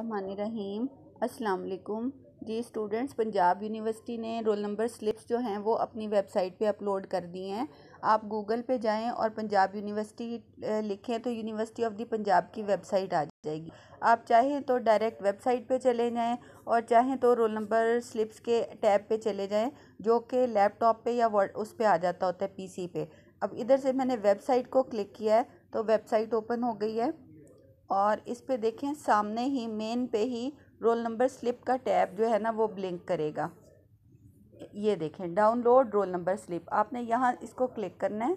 रहीम अस्सलाम वालेकुम जी स्टूडेंट्स पंजाब यूनिवर्सिटी ने रोल नंबर स्लिप्स जो हैं वो अपनी वेबसाइट पे अपलोड कर दी हैं आप गूगल पे जाएं और पंजाब यूनिवर्सिटी लिखें तो यूनिवर्सिटी ऑफ दी पंजाब की वेबसाइट आ जाएगी आप चाहें तो डायरेक्ट वेबसाइट पे चले जाएं और चाहें तो रोल नंबर स्लिप्स के टैब पे चले जाएँ जो कि लैपटॉप पर या वर्ड उस पर आ जाता होता है पी पे अब इधर से मैंने वेबसाइट को क्लिक किया है तो वेबसाइट ओपन हो गई है और इस पे देखें सामने ही मेन पे ही रोल नंबर स्लिप का टैब जो है ना वो ब्लिंक करेगा ये देखें डाउनलोड रोल नंबर स्लिप आपने यहाँ इसको क्लिक करना है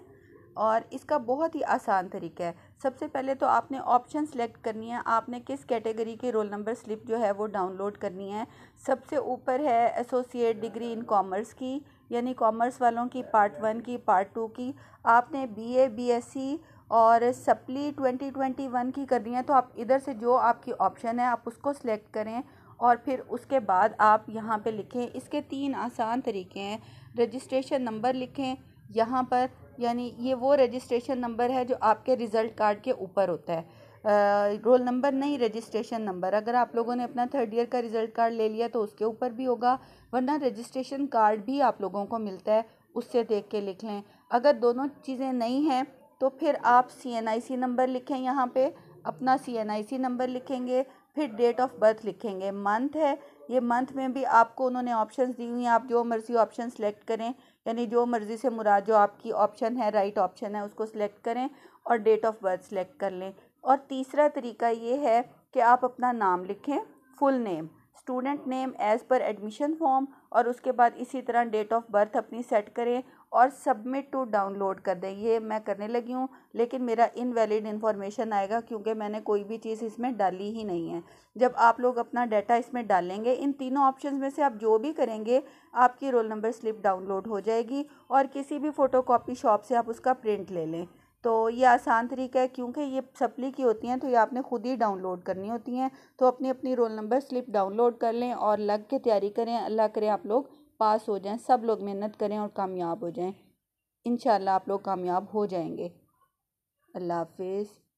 और इसका बहुत ही आसान तरीका है सबसे पहले तो आपने ऑप्शन सेलेक्ट करनी है आपने किस कैटेगरी के रोल नंबर स्लिप जो है वो डाउनलोड करनी है सबसे ऊपर है एसोसिएट डिग्री इन कॉमर्स की यानी कॉमर्स वालों की पार्ट वन की पार्ट टू की आपने B A B S C और सप्ली ट्वेंटी ट्वेंटी वन की करनी है तो आप इधर से जो आपकी ऑप्शन है आप उसको सिलेक्ट करें और फिर उसके बाद आप यहाँ पे लिखें इसके तीन आसान तरीके हैं रजिस्ट्रेशन नंबर लिखें यहाँ पर यानी ये वो रजिस्ट्रेशन नंबर है जो आपके रिज़ल्ट कार्ड के ऊपर होता है रोल नंबर नहीं रजिस्ट्रेशन नंबर अगर आप लोगों ने अपना थर्ड ईयर का रिज़ल्ट कार्ड ले लिया तो उसके ऊपर भी होगा वरना रजिस्ट्रेशन कार्ड भी आप लोगों को मिलता है उससे देख के लिख लें अगर दोनों चीज़ें नहीं हैं तो फिर आप सी एन आई सी नंबर लिखें यहाँ पे अपना सी एन आई सी नंबर लिखेंगे फिर डेट ऑफ बर्थ लिखेंगे मंथ है ये मंथ में भी आपको उन्होंने ऑप्शन दी हुई हैं आप जो मर्ज़ी ऑप्शन सेलेक्ट करें यानी जो मर्ज़ी से मुराद जो आपकी ऑप्शन है राइट right ऑप्शन है उसको सिलेक्ट करें और डेट ऑफ बर्थ सेलेक्ट कर लें और तीसरा तरीका ये है कि आप अपना नाम लिखें full name student name as per admission form और उसके बाद इसी तरह डेट ऑफ बर्थ अपनी सेट करें और सबमिट टू डाउनलोड कर दें ये मैं करने लगी हूँ लेकिन मेरा इनवैलिड इन्फॉर्मेशन आएगा क्योंकि मैंने कोई भी चीज़ इसमें डाली ही नहीं है जब आप लोग अपना डाटा इसमें डालेंगे इन तीनों ऑप्शन में से आप जो भी करेंगे आपकी रोल नंबर स्लिप डाउनलोड हो जाएगी और किसी भी फ़ोटोकॉपी शॉप से आप उसका प्रिंट ले लें तो ये आसान तरीका है क्योंकि ये सप्ली की होती हैं तो ये आपने ख़ुद ही डाउनलोड करनी होती हैं तो अपनी अपनी रोल नंबर स्लिप डाउनलोड कर लें और लग के तैयारी करें अल्लाह करे आप लोग पास हो जाएं सब लोग मेहनत करें और कामयाब हो जाएं इन आप लोग कामयाब हो जाएंगे अल्लाह हाफिज़